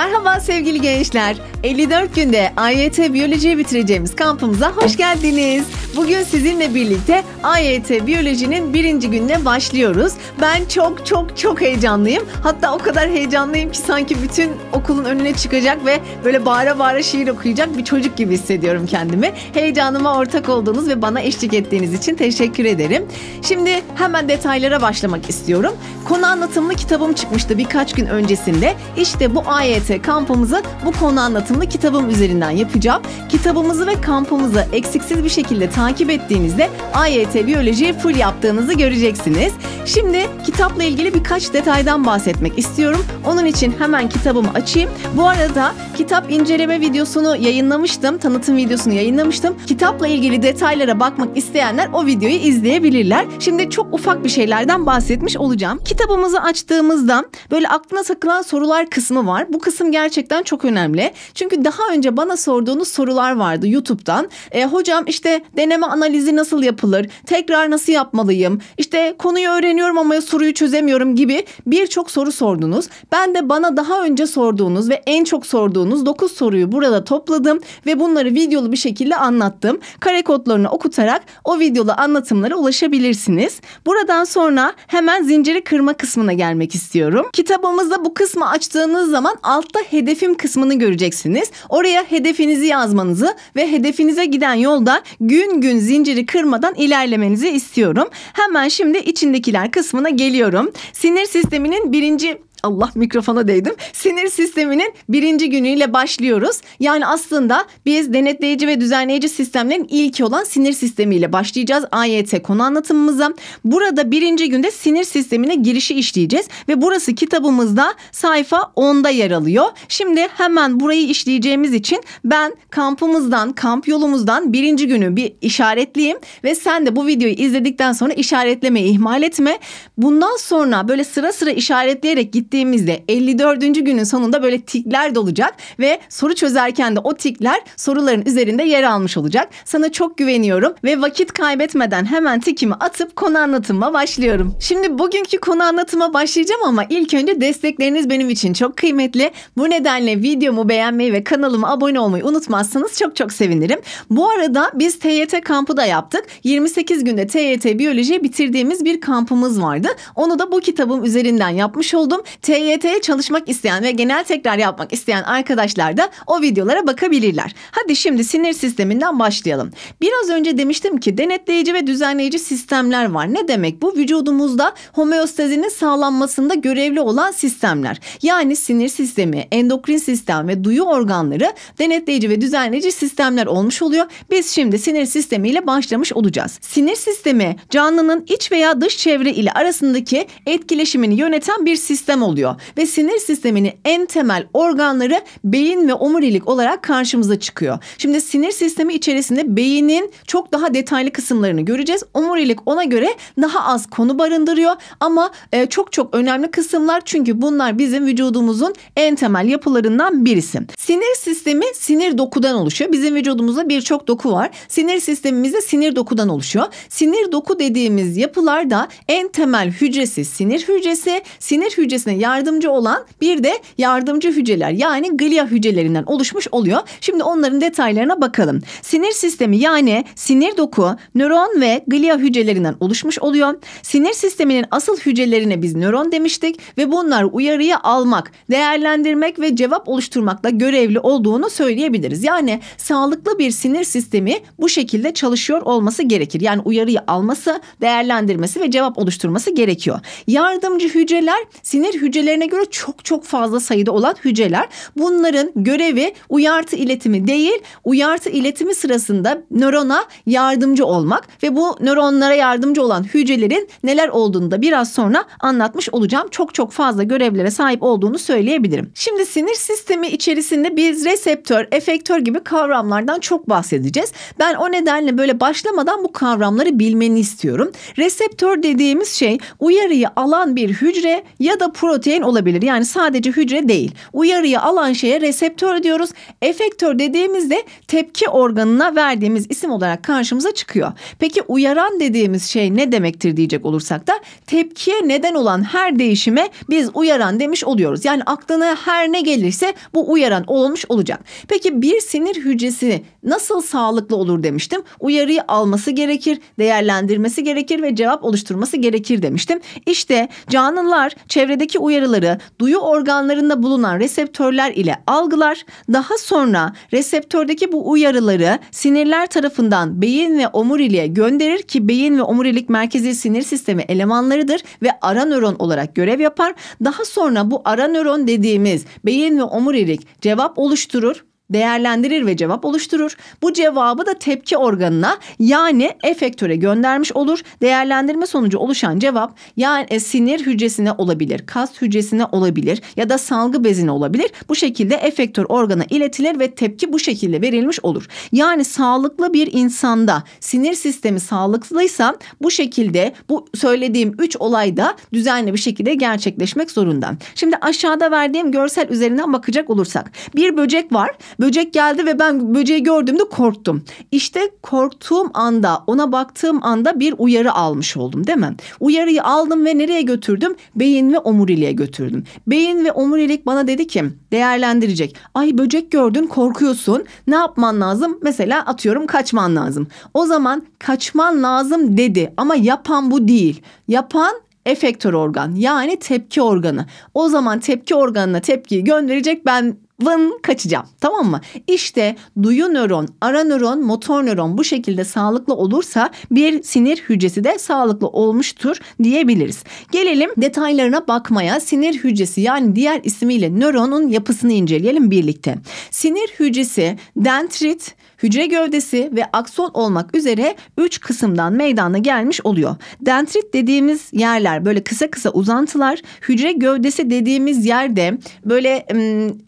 Merhaba sevgili gençler. 54 günde AYT Biyoloji'yi bitireceğimiz kampımıza hoş geldiniz. Bugün sizinle birlikte AYT Biyoloji'nin birinci gününe başlıyoruz. Ben çok çok çok heyecanlıyım. Hatta o kadar heyecanlıyım ki sanki bütün okulun önüne çıkacak ve böyle bağıra bağıra şiir okuyacak bir çocuk gibi hissediyorum kendimi. Heyecanıma ortak olduğunuz ve bana eşlik ettiğiniz için teşekkür ederim. Şimdi hemen detaylara başlamak istiyorum. Konu anlatımlı kitabım çıkmıştı birkaç gün öncesinde. İşte bu AYT ise kampımızı bu konu anlatımlı kitabım üzerinden yapacağım. Kitabımızı ve kampımızı eksiksiz bir şekilde takip ettiğinizde AYT Biyoloji'ye full yaptığınızı göreceksiniz. Şimdi kitapla ilgili birkaç detaydan bahsetmek istiyorum. Onun için hemen kitabımı açayım. Bu arada kitap inceleme videosunu yayınlamıştım. Tanıtım videosunu yayınlamıştım. Kitapla ilgili detaylara bakmak isteyenler o videoyu izleyebilirler. Şimdi çok ufak bir şeylerden bahsetmiş olacağım. Kitabımızı açtığımızda böyle aklına takılan sorular kısmı var. Bu kısım gerçekten çok önemli. Çünkü daha önce bana sorduğunuz sorular vardı YouTube'dan. E, hocam işte deneme analizi nasıl yapılır? Tekrar nasıl yapmalıyım? İşte konuyu öğreniyorum öğreniyorum ama soruyu çözemiyorum gibi birçok soru sordunuz. Ben de bana daha önce sorduğunuz ve en çok sorduğunuz 9 soruyu burada topladım ve bunları videolu bir şekilde anlattım. Kare kodlarını okutarak o videolu anlatımlara ulaşabilirsiniz. Buradan sonra hemen zinciri kırma kısmına gelmek istiyorum. Kitabımızda bu kısmı açtığınız zaman altta hedefim kısmını göreceksiniz. Oraya hedefinizi yazmanızı ve hedefinize giden yolda gün gün zinciri kırmadan ilerlemenizi istiyorum. Hemen şimdi içindekiler sinirler kısmına geliyorum. Sinir sisteminin birinci Allah mikrofona değdim. Sinir sisteminin birinci günüyle başlıyoruz. Yani aslında biz denetleyici ve düzenleyici sistemlerin ilki olan sinir sistemiyle başlayacağız AYT konu anlatımımıza. Burada birinci günde sinir sistemine girişi işleyeceğiz ve burası kitabımızda sayfa 10'da yer alıyor. Şimdi hemen burayı işleyeceğimiz için ben kampımızdan, kamp yolumuzdan birinci günü bir işaretleyeyim ve sen de bu videoyu izledikten sonra işaretlemeyi ihmal etme. Bundan sonra böyle sıra sıra işaretleyerek git gittiğimizde 54. günün sonunda böyle tikler dolacak ve soru çözerken de o tikler soruların üzerinde yer almış olacak. Sana çok güveniyorum ve vakit kaybetmeden hemen tikimi atıp konu anlatıma başlıyorum. Şimdi bugünkü konu anlatıma başlayacağım ama ilk önce destekleriniz benim için çok kıymetli. Bu nedenle videomu beğenmeyi ve kanalıma abone olmayı unutmazsanız çok çok sevinirim. Bu arada biz TYT kampı da yaptık. 28 günde TYT biyolojiyi bitirdiğimiz bir kampımız vardı. Onu da bu kitabım üzerinden yapmış oldum. TYT'ye çalışmak isteyen ve genel tekrar yapmak isteyen arkadaşlar da o videolara bakabilirler. Hadi şimdi sinir sisteminden başlayalım. Biraz önce demiştim ki denetleyici ve düzenleyici sistemler var. Ne demek bu? Vücudumuzda homeostazinin sağlanmasında görevli olan sistemler. Yani sinir sistemi, endokrin sistem ve duyu organları denetleyici ve düzenleyici sistemler olmuş oluyor. Biz şimdi sinir sistemiyle başlamış olacağız. Sinir sistemi canlının iç veya dış çevre ile arasındaki etkileşimini yöneten bir sistem oluyor oluyor ve sinir sisteminin en temel organları beyin ve omurilik olarak karşımıza çıkıyor. Şimdi sinir sistemi içerisinde beynin çok daha detaylı kısımlarını göreceğiz. Omurilik ona göre daha az konu barındırıyor ama e, çok çok önemli kısımlar çünkü bunlar bizim vücudumuzun en temel yapılarından birisi. Sinir sistemi sinir dokudan oluşuyor. Bizim vücudumuzda birçok doku var. Sinir sistemimizde sinir dokudan oluşuyor. Sinir doku dediğimiz yapılar da en temel hücresi sinir hücresi. Sinir hücresine yardımcı olan bir de yardımcı hücreler yani glia hücrelerinden oluşmuş oluyor. Şimdi onların detaylarına bakalım. Sinir sistemi yani sinir doku nöron ve glia hücrelerinden oluşmuş oluyor. Sinir sisteminin asıl hücrelerine biz nöron demiştik ve bunlar uyarıyı almak, değerlendirmek ve cevap oluşturmakla görevli olduğunu söyleyebiliriz. Yani sağlıklı bir sinir sistemi bu şekilde çalışıyor olması gerekir. Yani uyarıyı alması, değerlendirmesi ve cevap oluşturması gerekiyor. Yardımcı hücreler sinir hücrelerinin hücrelerine göre çok çok fazla sayıda olan hücreler. Bunların görevi uyartı iletimi değil, uyartı iletimi sırasında nörona yardımcı olmak ve bu nöronlara yardımcı olan hücrelerin neler olduğunu da biraz sonra anlatmış olacağım. Çok çok fazla görevlere sahip olduğunu söyleyebilirim. Şimdi sinir sistemi içerisinde biz reseptör, efektör gibi kavramlardan çok bahsedeceğiz. Ben o nedenle böyle başlamadan bu kavramları bilmeni istiyorum. Reseptör dediğimiz şey uyarıyı alan bir hücre ya da protein protein olabilir. Yani sadece hücre değil. Uyarıyı alan şeye reseptör diyoruz. Efektör dediğimizde tepki organına verdiğimiz isim olarak karşımıza çıkıyor. Peki uyaran dediğimiz şey ne demektir diyecek olursak da tepkiye neden olan her değişime biz uyaran demiş oluyoruz. Yani aklına her ne gelirse bu uyaran olmuş olacak. Peki bir sinir hücresi nasıl sağlıklı olur demiştim. Uyarıyı alması gerekir, değerlendirmesi gerekir ve cevap oluşturması gerekir demiştim. İşte canlılar çevredeki uyarıları duyu organlarında bulunan reseptörler ile algılar, daha sonra reseptördeki bu uyarıları sinirler tarafından beyin ve omuriliğe gönderir ki beyin ve omurilik merkezi sinir sistemi elemanlarıdır ve ara nöron olarak görev yapar. Daha sonra bu ara nöron dediğimiz beyin ve omurilik cevap oluşturur değerlendirir ve cevap oluşturur. Bu cevabı da tepki organına yani efektöre göndermiş olur. Değerlendirme sonucu oluşan cevap yani e, sinir hücresine olabilir, kas hücresine olabilir ya da salgı bezine olabilir. Bu şekilde efektör organa iletilir ve tepki bu şekilde verilmiş olur. Yani sağlıklı bir insanda sinir sistemi sağlıklıysa bu şekilde bu söylediğim 3 olay da düzenli bir şekilde gerçekleşmek zorunda. Şimdi aşağıda verdiğim görsel üzerinden bakacak olursak bir böcek var Böcek geldi ve ben böceği gördüğümde korktum. İşte korktuğum anda ona baktığım anda bir uyarı almış oldum değil mi? Uyarıyı aldım ve nereye götürdüm? Beyin ve omuriliğe götürdüm. Beyin ve omurilik bana dedi ki değerlendirecek. Ay böcek gördün korkuyorsun. Ne yapman lazım? Mesela atıyorum kaçman lazım. O zaman kaçman lazım dedi ama yapan bu değil. Yapan efektör organ yani tepki organı. O zaman tepki organına tepkiyi gönderecek ben vın kaçacağım tamam mı? İşte duyu nöron, ara nöron, motor nöron bu şekilde sağlıklı olursa bir sinir hücresi de sağlıklı olmuştur diyebiliriz. Gelelim detaylarına bakmaya sinir hücresi yani diğer ismiyle nöronun yapısını inceleyelim birlikte. Sinir hücresi dendrit, hücre gövdesi ve akson olmak üzere 3 kısımdan meydana gelmiş oluyor. Dendrit dediğimiz yerler böyle kısa kısa uzantılar, hücre gövdesi dediğimiz yerde böyle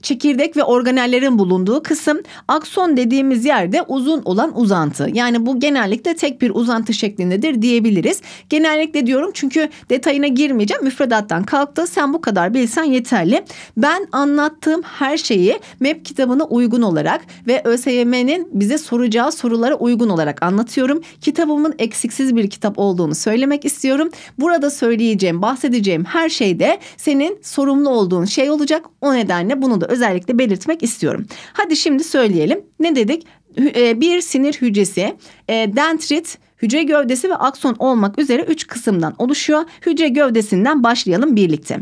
çekirdek ve organellerin bulunduğu kısım, akson dediğimiz yerde uzun olan uzantı. Yani bu genellikle tek bir uzantı şeklindedir diyebiliriz. Genellikle diyorum çünkü detayına girmeyeceğim. Müfredattan kalktı. Sen bu kadar bilsen yeterli. Ben anlattığım her şeyi MEP kitabına uygun olarak ve ÖSYM'nin bize soracağı sorulara uygun olarak anlatıyorum. Kitabımın eksiksiz bir kitap olduğunu söylemek istiyorum. Burada söyleyeceğim, bahsedeceğim her şeyde senin sorumlu olduğun şey olacak. O nedenle bunu da özellikle belirtmek istiyorum. Hadi şimdi söyleyelim. Ne dedik? E, bir sinir hücresi, e, dendrit, hücre gövdesi ve akson olmak üzere 3 kısımdan oluşuyor. Hücre gövdesinden başlayalım birlikte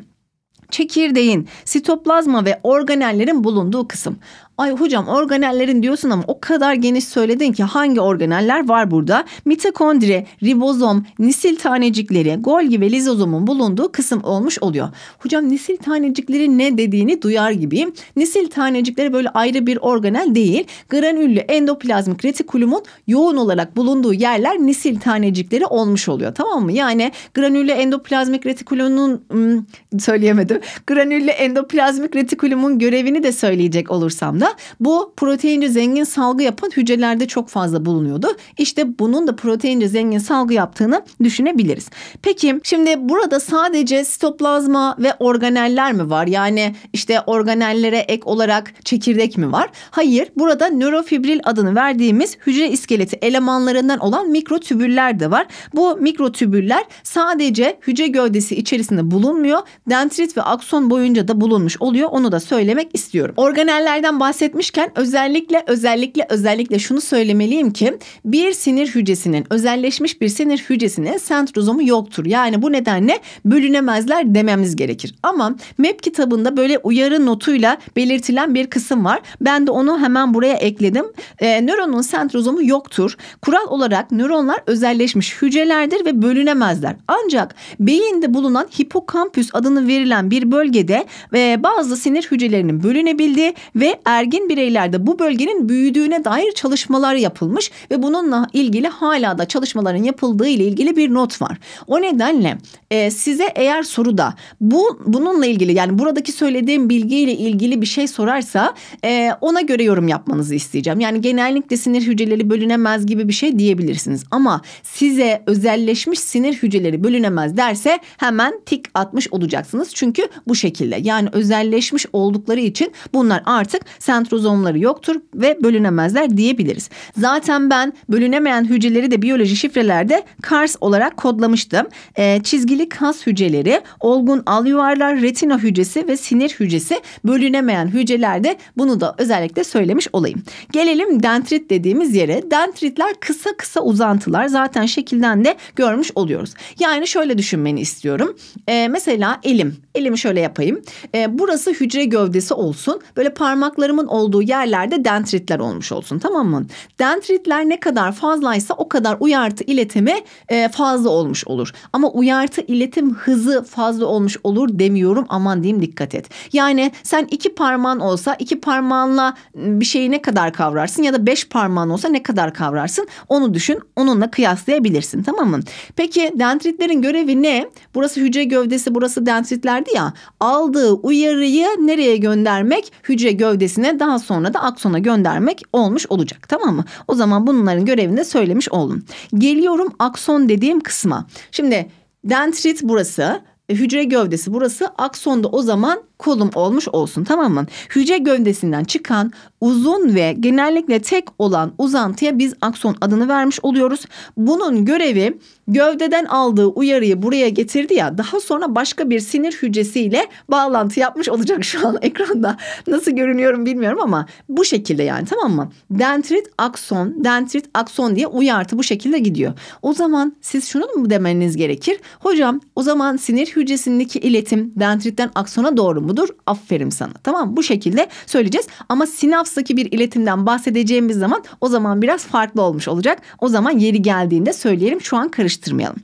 çekirdeğin, sitoplazma ve organellerin bulunduğu kısım. Ay hocam organellerin diyorsun ama o kadar geniş söyledin ki hangi organeller var burada? Mitokondri, ribozom, nisil tanecikleri, Golgi ve lizozomun bulunduğu kısım olmuş oluyor. Hocam nisil tanecikleri ne dediğini duyar gibiyim. Nisil tanecikleri böyle ayrı bir organel değil. Granüllü endoplazmik retikulumun yoğun olarak bulunduğu yerler nisil tanecikleri olmuş oluyor. Tamam mı? Yani granüllü endoplazmik retikulumun hmm, söyleyemedim. Granüllü endoplazmik retikulumun görevini de söyleyecek olursam da bu proteinci zengin salgı yapan hücrelerde çok fazla bulunuyordu. İşte bunun da proteinci zengin salgı yaptığını düşünebiliriz. Peki şimdi burada sadece sitoplazma ve organeller mi var? Yani işte organellere ek olarak çekirdek mi var? Hayır burada nörofibril adını verdiğimiz hücre iskeleti elemanlarından olan mikrotübüller de var. Bu mikrotübüller sadece hücre gövdesi içerisinde bulunmuyor. Dendrit ve akson boyunca da bulunmuş oluyor. Onu da söylemek istiyorum. Organellerden bahsediyoruz bahsetmişken özellikle özellikle özellikle şunu söylemeliyim ki bir sinir hücresinin özelleşmiş bir sinir hücresinin sentrozomu yoktur. Yani bu nedenle bölünemezler dememiz gerekir. Ama MEP kitabında böyle uyarı notuyla belirtilen bir kısım var. Ben de onu hemen buraya ekledim. E, nöronun sentrozomu yoktur. Kural olarak nöronlar özelleşmiş hücrelerdir ve bölünemezler. Ancak beyinde bulunan hipokampüs adını verilen bir bölgede e, bazı sinir hücrelerinin bölünebildiği ve er ergin bireylerde bu bölgenin büyüdüğüne dair çalışmalar yapılmış ve bununla ilgili hala da çalışmaların yapıldığı ile ilgili bir not var. O nedenle e, size eğer soruda bu bununla ilgili yani buradaki söylediğim bilgiyle ilgili bir şey sorarsa e, ona göre yorum yapmanızı isteyeceğim. Yani genellikle sinir hücreleri bölünemez gibi bir şey diyebilirsiniz ama size özelleşmiş sinir hücreleri bölünemez derse hemen tik atmış olacaksınız. Çünkü bu şekilde yani özelleşmiş oldukları için bunlar artık sentrozomları yoktur ve bölünemezler diyebiliriz. Zaten ben bölünemeyen hücreleri de biyoloji şifrelerde CARS olarak kodlamıştım. E, çizgili kas hücreleri, olgun al yuvarlar, retina hücresi ve sinir hücresi bölünemeyen hücrelerde bunu da özellikle söylemiş olayım. Gelelim dentrit dediğimiz yere. Dentritler kısa kısa uzantılar zaten şekilden de görmüş oluyoruz. Yani şöyle düşünmeni istiyorum. E, mesela elim. Elimi şöyle yapayım. E, burası hücre gövdesi olsun. Böyle parmaklarımı yaşamın olduğu yerlerde dendritler olmuş olsun tamam mı? Dendritler ne kadar fazlaysa o kadar uyartı iletimi e, fazla olmuş olur. Ama uyartı iletim hızı fazla olmuş olur demiyorum aman diyeyim dikkat et. Yani sen iki parmağın olsa iki parmağınla ıı, bir şeyi ne kadar kavrarsın ya da beş parmağın olsa ne kadar kavrarsın onu düşün onunla kıyaslayabilirsin tamam mı? Peki dendritlerin görevi ne? Burası hücre gövdesi burası dendritlerdi ya aldığı uyarıyı nereye göndermek? Hücre gövdesine yerine daha sonra da Akson'a göndermek olmuş olacak tamam mı? O zaman bunların görevini de söylemiş oldum. Geliyorum Akson dediğim kısma. Şimdi dendrit burası, e, hücre gövdesi burası. Akson da o zaman kolum olmuş olsun tamam mı? Hücre gövdesinden çıkan uzun ve genellikle tek olan uzantıya biz akson adını vermiş oluyoruz. Bunun görevi gövdeden aldığı uyarıyı buraya getirdi ya daha sonra başka bir sinir hücresiyle bağlantı yapmış olacak şu an ekranda. Nasıl görünüyorum bilmiyorum ama bu şekilde yani tamam mı? Dendrit akson, dendrit akson diye uyartı bu şekilde gidiyor. O zaman siz şunu mu demeniz gerekir? Hocam o zaman sinir hücresindeki iletim dendritten aksona doğru mu? budur. Aferin sana. Tamam bu şekilde söyleyeceğiz. Ama sinapstaki bir iletimden bahsedeceğimiz zaman o zaman biraz farklı olmuş olacak. O zaman yeri geldiğinde söyleyelim. Şu an karıştırmayalım.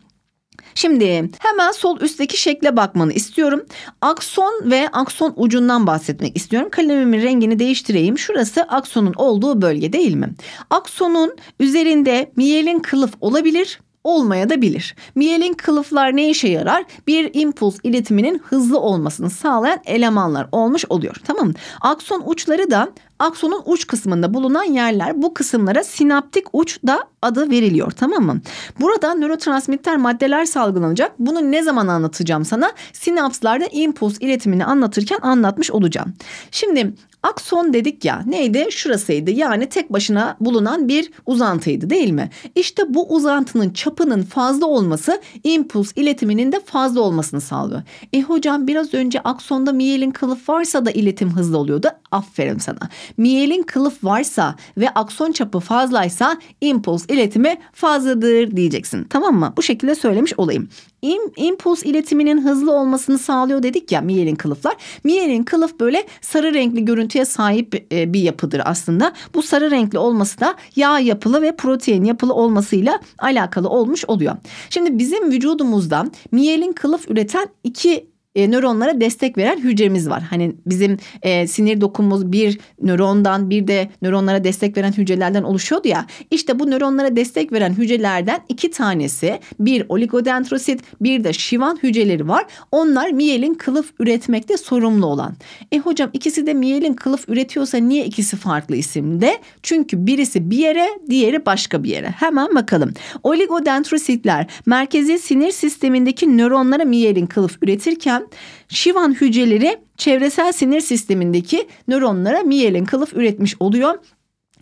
Şimdi hemen sol üstteki şekle bakmanı istiyorum. Akson ve akson ucundan bahsetmek istiyorum. Kalemimin rengini değiştireyim. Şurası aksonun olduğu bölge değil mi? Aksonun üzerinde miyelin kılıf olabilir olmaya da bilir. Miyelin kılıflar ne işe yarar? Bir impuls iletiminin hızlı olmasını sağlayan elemanlar olmuş oluyor. Tamam mı? Akson uçları da aksonun uç kısmında bulunan yerler bu kısımlara sinaptik uç da adı veriliyor tamam mı? Burada nörotransmitter maddeler salgılanacak. Bunu ne zaman anlatacağım sana? Sinapslarda impuls iletimini anlatırken anlatmış olacağım. Şimdi Akson dedik ya neydi? Şurasıydı yani tek başına bulunan bir uzantıydı değil mi? İşte bu uzantının çapının fazla olması impuls iletiminin de fazla olmasını sağlıyor. E hocam biraz önce aksonda miyelin kılıf varsa da iletim hızlı oluyordu. Aferin sana. Miyelin kılıf varsa ve akson çapı fazlaysa impuls iletimi fazladır diyeceksin. Tamam mı? Bu şekilde söylemiş olayım im, impuls iletiminin hızlı olmasını sağlıyor dedik ya miyelin kılıflar. Miyelin kılıf böyle sarı renkli görüntüye sahip e, bir yapıdır aslında. Bu sarı renkli olması da yağ yapılı ve protein yapılı olmasıyla alakalı olmuş oluyor. Şimdi bizim vücudumuzda miyelin kılıf üreten iki e, nöronlara destek veren hücremiz var. Hani bizim e, sinir dokumuz bir nörondan bir de nöronlara destek veren hücrelerden oluşuyordu ya. İşte bu nöronlara destek veren hücrelerden iki tanesi bir oligodendrosit bir de şivan hücreleri var. Onlar miyelin kılıf üretmekte sorumlu olan. E hocam ikisi de miyelin kılıf üretiyorsa niye ikisi farklı isimde? Çünkü birisi bir yere diğeri başka bir yere. Hemen bakalım. Oligodendrositler merkezi sinir sistemindeki nöronlara miyelin kılıf üretirken Şivan hücreleri çevresel sinir sistemindeki nöronlara miyelin kılıf üretmiş oluyor.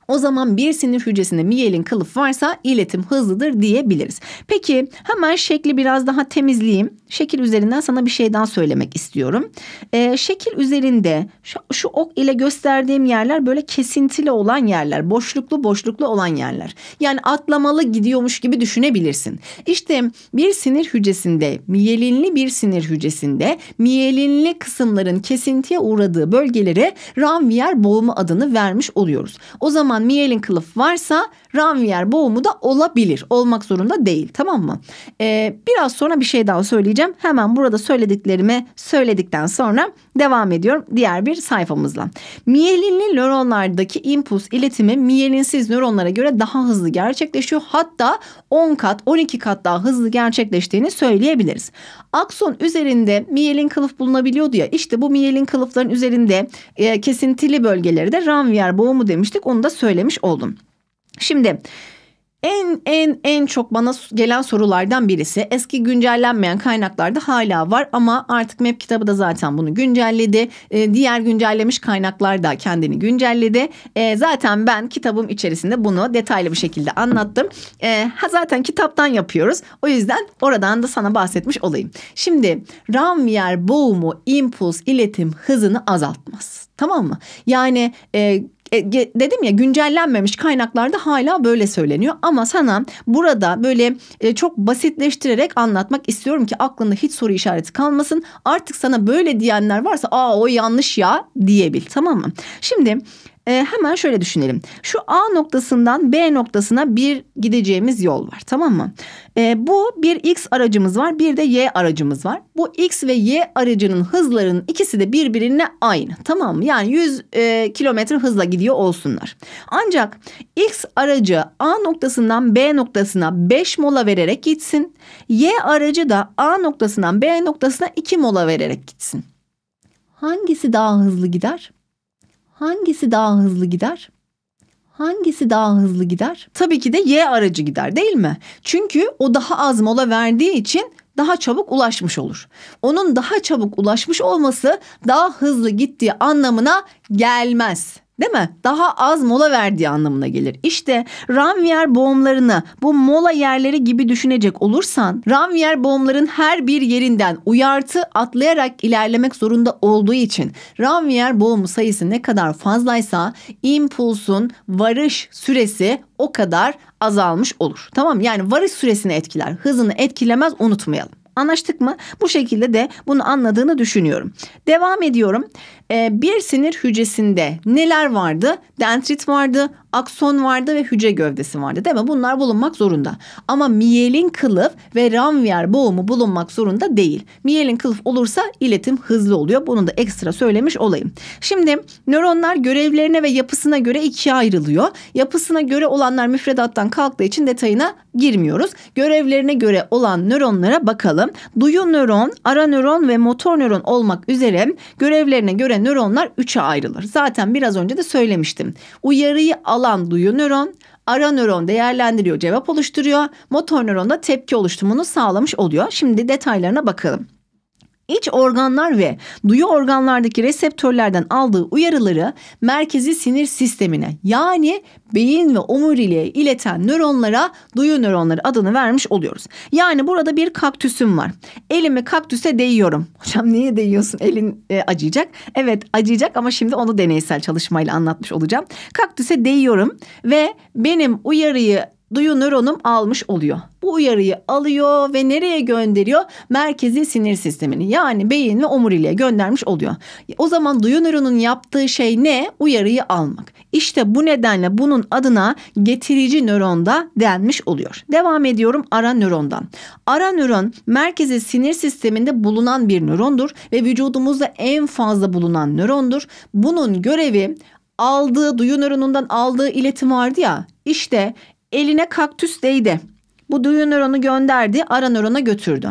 O zaman bir sinir hücresinde miyelin kılıf varsa iletim hızlıdır diyebiliriz. Peki hemen şekli biraz daha temizleyeyim şekil üzerinden sana bir şey daha söylemek istiyorum. E, şekil üzerinde şu, şu ok ile gösterdiğim yerler böyle kesintili olan yerler. Boşluklu boşluklu olan yerler. Yani atlamalı gidiyormuş gibi düşünebilirsin. İşte bir sinir hücresinde miyelinli bir sinir hücresinde miyelinli kısımların kesintiye uğradığı bölgelere ranviyer boğumu adını vermiş oluyoruz. O zaman miyelin kılıf varsa ranviyer boğumu da olabilir. Olmak zorunda değil tamam mı? Ee, biraz sonra bir şey daha söyleyeceğim söyleyeceğim. Hemen burada söylediklerimi söyledikten sonra devam ediyorum diğer bir sayfamızla. Miyelinli nöronlardaki impuls iletimi miyelinsiz nöronlara göre daha hızlı gerçekleşiyor. Hatta 10 kat 12 kat daha hızlı gerçekleştiğini söyleyebiliriz. Akson üzerinde miyelin kılıf bulunabiliyordu ya işte bu miyelin kılıfların üzerinde e, kesintili bölgeleri de ranviyer boğumu demiştik onu da söylemiş oldum. Şimdi en en en çok bana gelen sorulardan birisi. Eski güncellenmeyen kaynaklarda hala var ama artık map kitabı da zaten bunu güncelledi. E, diğer güncellemiş kaynaklar da kendini güncelledi. E, zaten ben kitabım içerisinde bunu detaylı bir şekilde anlattım. E, ha zaten kitaptan yapıyoruz. O yüzden oradan da sana bahsetmiş olayım. Şimdi ram yer boğumu impuls iletim hızını azaltmaz. Tamam mı? Yani e, e, dedim ya güncellenmemiş kaynaklarda hala böyle söyleniyor ama sana burada böyle e, çok basitleştirerek anlatmak istiyorum ki aklında hiç soru işareti kalmasın. Artık sana böyle diyenler varsa aa o yanlış ya diyebil tamam mı? Şimdi e, hemen şöyle düşünelim. Şu A noktasından B noktasına bir gideceğimiz yol var tamam mı? E, bu bir X aracımız var bir de Y aracımız var. Bu X ve Y aracının hızlarının ikisi de birbirine aynı tamam mı? Yani 100 e, kilometre hızla gidiyor olsunlar. Ancak X aracı A noktasından B noktasına 5 mola vererek gitsin. Y aracı da A noktasından B noktasına 2 mola vererek gitsin. Hangisi daha hızlı gider? hangisi daha hızlı gider? Hangisi daha hızlı gider? Tabii ki de Y aracı gider değil mi? Çünkü o daha az mola verdiği için daha çabuk ulaşmış olur. Onun daha çabuk ulaşmış olması daha hızlı gittiği anlamına gelmez. Değil mi? Daha az mola verdiği anlamına gelir. İşte Ranvier boğumlarını bu mola yerleri gibi düşünecek olursan Ranvier boğumların her bir yerinden uyartı atlayarak ilerlemek zorunda olduğu için Ranvier boğumu sayısı ne kadar fazlaysa impulsun varış süresi o kadar azalmış olur. Tamam yani varış süresini etkiler. Hızını etkilemez unutmayalım. Anlaştık mı? Bu şekilde de bunu anladığını düşünüyorum. Devam ediyorum. Ee, bir sinir hücresinde neler vardı? Dendrit vardı, akson vardı ve hücre gövdesi vardı değil mi? Bunlar bulunmak zorunda. Ama miyelin kılıf ve ranviyer boğumu bulunmak zorunda değil. Miyelin kılıf olursa iletim hızlı oluyor. Bunu da ekstra söylemiş olayım. Şimdi nöronlar görevlerine ve yapısına göre ikiye ayrılıyor. Yapısına göre olanlar müfredattan kalktığı için detayına girmiyoruz. Görevlerine göre olan nöronlara bakalım. Duyu nöron, ara nöron ve motor nöron olmak üzere görevlerine göre nöronlar üçe ayrılır. Zaten biraz önce de söylemiştim. Uyarıyı alan alan duyu nöron, ara nöron değerlendiriyor, cevap oluşturuyor. Motor nöron da tepki oluşumunu sağlamış oluyor. Şimdi detaylarına bakalım. İç organlar ve duyu organlardaki reseptörlerden aldığı uyarıları merkezi sinir sistemine yani beyin ve omuriliğe ileten nöronlara duyu nöronları adını vermiş oluyoruz. Yani burada bir kaktüsüm var. Elimi kaktüse değiyorum. Hocam niye değiyorsun? Elin e, acıyacak. Evet acıyacak ama şimdi onu deneysel çalışmayla anlatmış olacağım. Kaktüse değiyorum ve benim uyarıyı duyu nöronum almış oluyor. Bu uyarıyı alıyor ve nereye gönderiyor? Merkezi sinir sistemini yani beyin ve omuriliğe göndermiş oluyor. O zaman duyu nöronun yaptığı şey ne? Uyarıyı almak. İşte bu nedenle bunun adına getirici nöronda denmiş oluyor. Devam ediyorum ara nörondan. Ara nöron merkezi sinir sisteminde bulunan bir nörondur ve vücudumuzda en fazla bulunan nörondur. Bunun görevi aldığı duyu nöronundan aldığı iletim vardı ya işte eline kaktüs değdi. Bu duyu nöronu gönderdi ara nörona götürdü.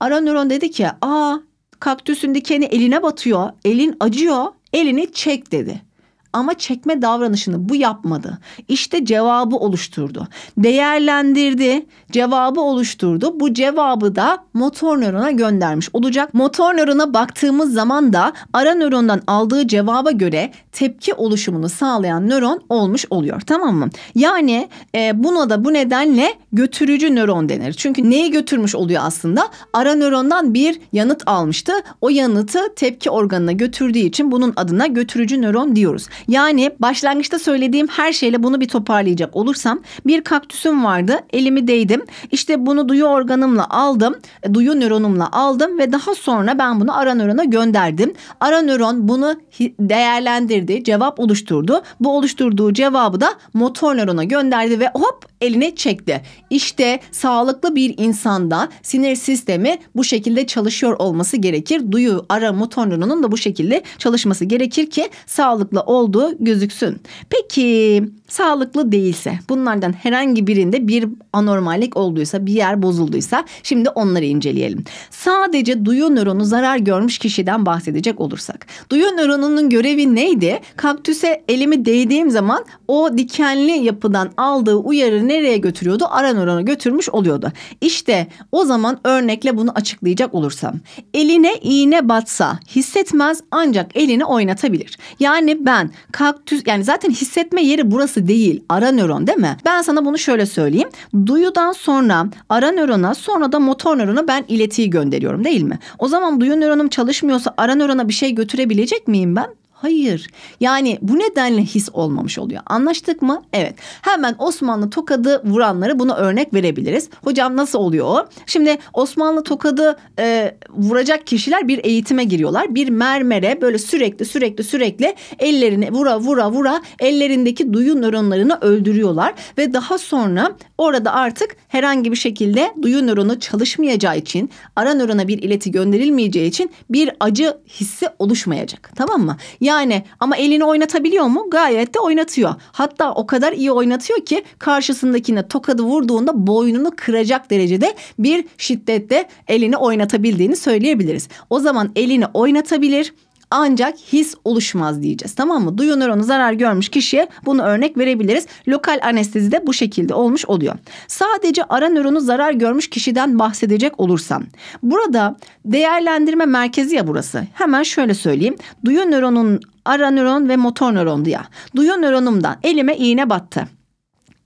Ara nöron dedi ki aa kaktüsün dikeni eline batıyor elin acıyor elini çek dedi ama çekme davranışını bu yapmadı. İşte cevabı oluşturdu. Değerlendirdi, cevabı oluşturdu. Bu cevabı da motor nörona göndermiş olacak. Motor nörona baktığımız zaman da ara nörondan aldığı cevaba göre tepki oluşumunu sağlayan nöron olmuş oluyor. Tamam mı? Yani e, buna da bu nedenle götürücü nöron denir. Çünkü neyi götürmüş oluyor aslında? Ara nörondan bir yanıt almıştı. O yanıtı tepki organına götürdüğü için bunun adına götürücü nöron diyoruz. Yani başlangıçta söylediğim her şeyle bunu bir toparlayacak olursam bir kaktüsüm vardı. Elimi değdim. işte bunu duyu organımla aldım. E, duyu nöronumla aldım ve daha sonra ben bunu ara nörona gönderdim. Ara nöron bunu değerlendirdi. Cevap oluşturdu. Bu oluşturduğu cevabı da motor nörona gönderdi ve hop eline çekti. İşte sağlıklı bir insanda sinir sistemi bu şekilde çalışıyor olması gerekir. Duyu arama tonunun da bu şekilde çalışması gerekir ki sağlıklı olduğu gözüksün. Peki sağlıklı değilse bunlardan herhangi birinde bir anormallik olduysa bir yer bozulduysa şimdi onları inceleyelim. Sadece duyu nöronu zarar görmüş kişiden bahsedecek olursak. Duyu nöronunun görevi neydi? Kaktüse elimi değdiğim zaman o dikenli yapıdan aldığı uyarı nereye götürüyordu? Ara nörona götürmüş oluyordu. İşte o zaman örnekle bunu açıklayacak olursam. Eline iğne batsa hissetmez ancak elini oynatabilir. Yani ben kaktüs yani zaten hissetme yeri burası yarısı değil ara nöron değil mi? Ben sana bunu şöyle söyleyeyim. Duyudan sonra ara nörona sonra da motor nörona ben iletiyi gönderiyorum değil mi? O zaman duyu nöronum çalışmıyorsa ara nörona bir şey götürebilecek miyim ben? Hayır. Yani bu nedenle his olmamış oluyor. Anlaştık mı? Evet. Hemen Osmanlı tokadı vuranları buna örnek verebiliriz. Hocam nasıl oluyor o? Şimdi Osmanlı tokadı e, vuracak kişiler bir eğitime giriyorlar. Bir mermere böyle sürekli sürekli sürekli ellerini vura vura vura ellerindeki duyu nöronlarını öldürüyorlar. Ve daha sonra orada artık herhangi bir şekilde duyu nöronu çalışmayacağı için ara nörona bir ileti gönderilmeyeceği için bir acı hissi oluşmayacak. Tamam mı? Yani yani ama elini oynatabiliyor mu? Gayet de oynatıyor. Hatta o kadar iyi oynatıyor ki karşısındakine tokadı vurduğunda boynunu kıracak derecede bir şiddette elini oynatabildiğini söyleyebiliriz. O zaman elini oynatabilir ancak his oluşmaz diyeceğiz. Tamam mı? Duyu nöronu zarar görmüş kişiye bunu örnek verebiliriz. Lokal anestezi de bu şekilde olmuş oluyor. Sadece ara nöronu zarar görmüş kişiden bahsedecek olursam. Burada değerlendirme merkezi ya burası. Hemen şöyle söyleyeyim. Duyu nöronun ara nöron ve motor nöron ya. Duyu nöronumdan elime iğne battı.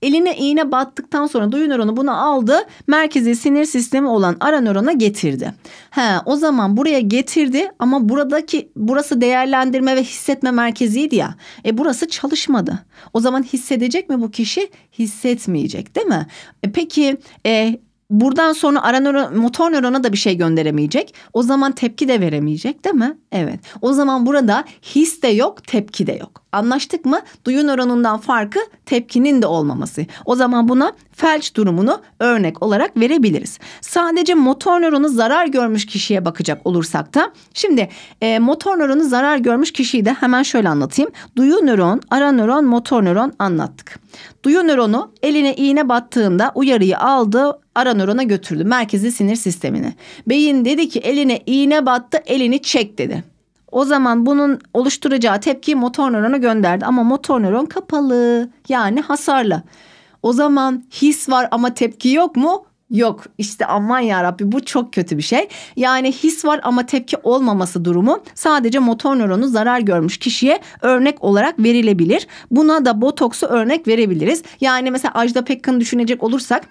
Eline iğne battıktan sonra duyu nöronu bunu aldı. Merkezi sinir sistemi olan ara nörona getirdi. He, o zaman buraya getirdi ama buradaki burası değerlendirme ve hissetme merkeziydi ya. E burası çalışmadı. O zaman hissedecek mi bu kişi? Hissetmeyecek değil mi? E, peki e, buradan sonra ara nöron, motor nörona da bir şey gönderemeyecek. O zaman tepki de veremeyecek değil mi? Evet. O zaman burada his de yok, tepki de yok. Anlaştık mı? Duyun nöronundan farkı tepkinin de olmaması. O zaman buna felç durumunu örnek olarak verebiliriz. Sadece motor nöronu zarar görmüş kişiye bakacak olursak da şimdi e, motor nöronu zarar görmüş kişiyi de hemen şöyle anlatayım. Duyu nöron, ara nöron, motor nöron anlattık. Duyu nöronu eline iğne battığında uyarıyı aldı ara nörona götürdü merkezi sinir sistemine. Beyin dedi ki eline iğne battı elini çek dedi. O zaman bunun oluşturacağı tepki motor nörona gönderdi ama motor nöron kapalı yani hasarlı. O zaman his var ama tepki yok mu? Yok işte aman ya Rabbi bu çok kötü bir şey. Yani his var ama tepki olmaması durumu sadece motor nöronu zarar görmüş kişiye örnek olarak verilebilir. Buna da botoksu örnek verebiliriz. Yani mesela Ajda Pekkan'ı düşünecek olursak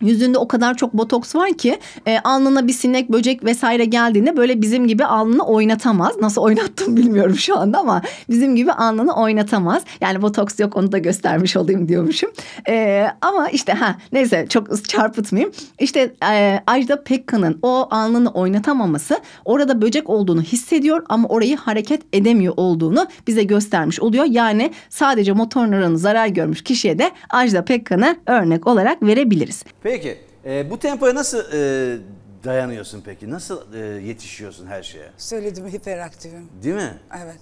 Yüzünde o kadar çok botoks var ki e, alnına bir sinek, böcek vesaire geldiğinde böyle bizim gibi alnını oynatamaz. Nasıl oynattım bilmiyorum şu anda ama bizim gibi alnını oynatamaz. Yani botoks yok onu da göstermiş olayım diyormuşum. E, ama işte ha neyse çok çarpıtmayayım. İşte e, Ajda Pekkan'ın o alnını oynatamaması orada böcek olduğunu hissediyor ama orayı hareket edemiyor olduğunu bize göstermiş oluyor. Yani sadece motor nöronu zarar görmüş kişiye de Ajda Pekkan'ı örnek olarak verebiliriz. Peki. Peki e, bu tempoya nasıl e, dayanıyorsun peki? Nasıl e, yetişiyorsun her şeye? Söyledim hiperaktifim. Değil mi? Evet.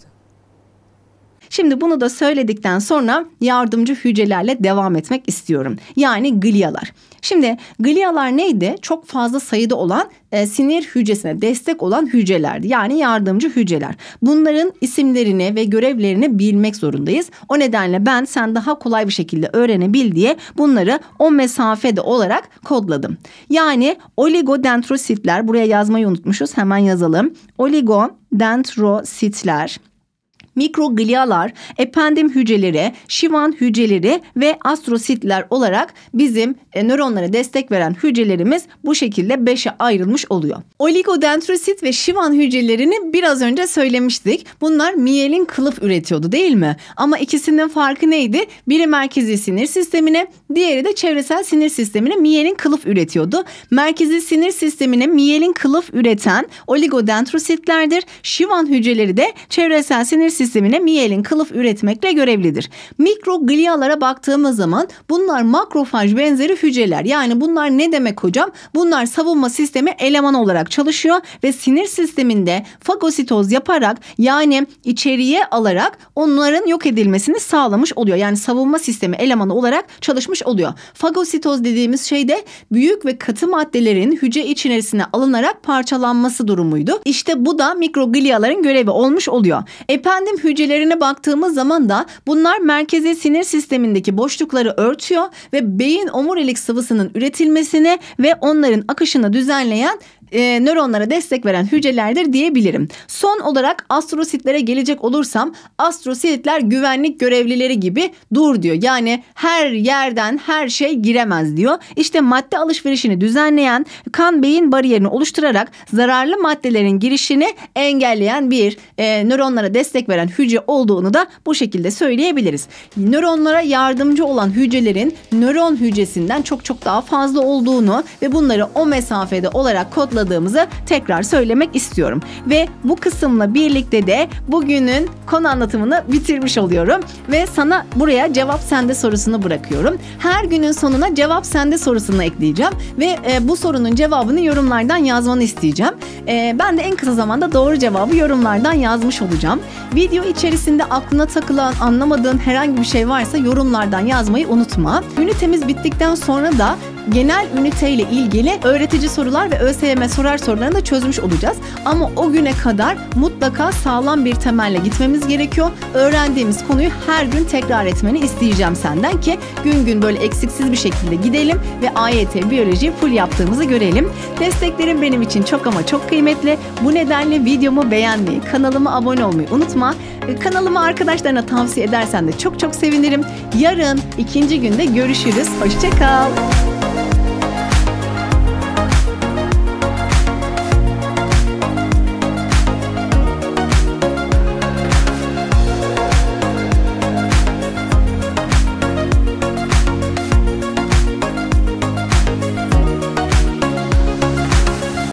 Şimdi bunu da söyledikten sonra yardımcı hücrelerle devam etmek istiyorum. Yani glialar. Şimdi glialar neydi? Çok fazla sayıda olan e, sinir hücresine destek olan hücrelerdi. Yani yardımcı hücreler. Bunların isimlerini ve görevlerini bilmek zorundayız. O nedenle ben sen daha kolay bir şekilde öğrenebil diye bunları o mesafede olarak kodladım. Yani oligodendrositler buraya yazmayı unutmuşuz. Hemen yazalım. Oligodendrositler mikroglialar, ependim hücreleri, şivan hücreleri ve astrositler olarak bizim e, nöronlara destek veren hücrelerimiz bu şekilde beşe ayrılmış oluyor. Oligodendrosit ve şivan hücrelerini biraz önce söylemiştik. Bunlar miyelin kılıf üretiyordu değil mi? Ama ikisinin farkı neydi? Biri merkezi sinir sistemine, diğeri de çevresel sinir sistemine miyelin kılıf üretiyordu. Merkezi sinir sistemine miyelin kılıf üreten oligodendrositlerdir. Şivan hücreleri de çevresel sinir sistemine sistemine miyelin kılıf üretmekle görevlidir. Mikrogliyalara baktığımız zaman bunlar makrofaj benzeri hücreler. Yani bunlar ne demek hocam? Bunlar savunma sistemi eleman olarak çalışıyor ve sinir sisteminde fagositoz yaparak yani içeriye alarak onların yok edilmesini sağlamış oluyor. Yani savunma sistemi elemanı olarak çalışmış oluyor. Fagositoz dediğimiz şey de büyük ve katı maddelerin hücre içerisine alınarak parçalanması durumuydu. İşte bu da mikrogliyaların görevi olmuş oluyor. Ependim sindirim hücrelerine baktığımız zaman da bunlar merkezi sinir sistemindeki boşlukları örtüyor ve beyin omurilik sıvısının üretilmesini ve onların akışını düzenleyen e, nöronlara destek veren hücrelerdir diyebilirim. Son olarak astrositlere gelecek olursam astrositler güvenlik görevlileri gibi dur diyor. Yani her yerden her şey giremez diyor. İşte madde alışverişini düzenleyen kan beyin bariyerini oluşturarak zararlı maddelerin girişini engelleyen bir e, nöronlara destek veren hücre olduğunu da bu şekilde söyleyebiliriz. Nöronlara yardımcı olan hücrelerin nöron hücresinden çok çok daha fazla olduğunu ve bunları o mesafede olarak kodlamak atladığımızı tekrar söylemek istiyorum. Ve bu kısımla birlikte de bugünün konu anlatımını bitirmiş oluyorum. Ve sana buraya cevap sende sorusunu bırakıyorum. Her günün sonuna cevap sende sorusunu ekleyeceğim. Ve e, bu sorunun cevabını yorumlardan yazmanı isteyeceğim. E, ben de en kısa zamanda doğru cevabı yorumlardan yazmış olacağım. Video içerisinde aklına takılan, anlamadığın herhangi bir şey varsa yorumlardan yazmayı unutma. Günü bittikten sonra da genel üniteyle ilgili öğretici sorular ve ÖSYM sorar sorularını da çözmüş olacağız. Ama o güne kadar mutlaka sağlam bir temelle gitmemiz gerekiyor. Öğrendiğimiz konuyu her gün tekrar etmeni isteyeceğim senden ki gün gün böyle eksiksiz bir şekilde gidelim ve AYT biyolojiyi full yaptığımızı görelim. Desteklerin benim için çok ama çok kıymetli. Bu nedenle videomu beğenmeyi, kanalıma abone olmayı unutma. E, Kanalımı arkadaşlarına tavsiye edersen de çok çok sevinirim. Yarın ikinci günde görüşürüz. Hoşçakal.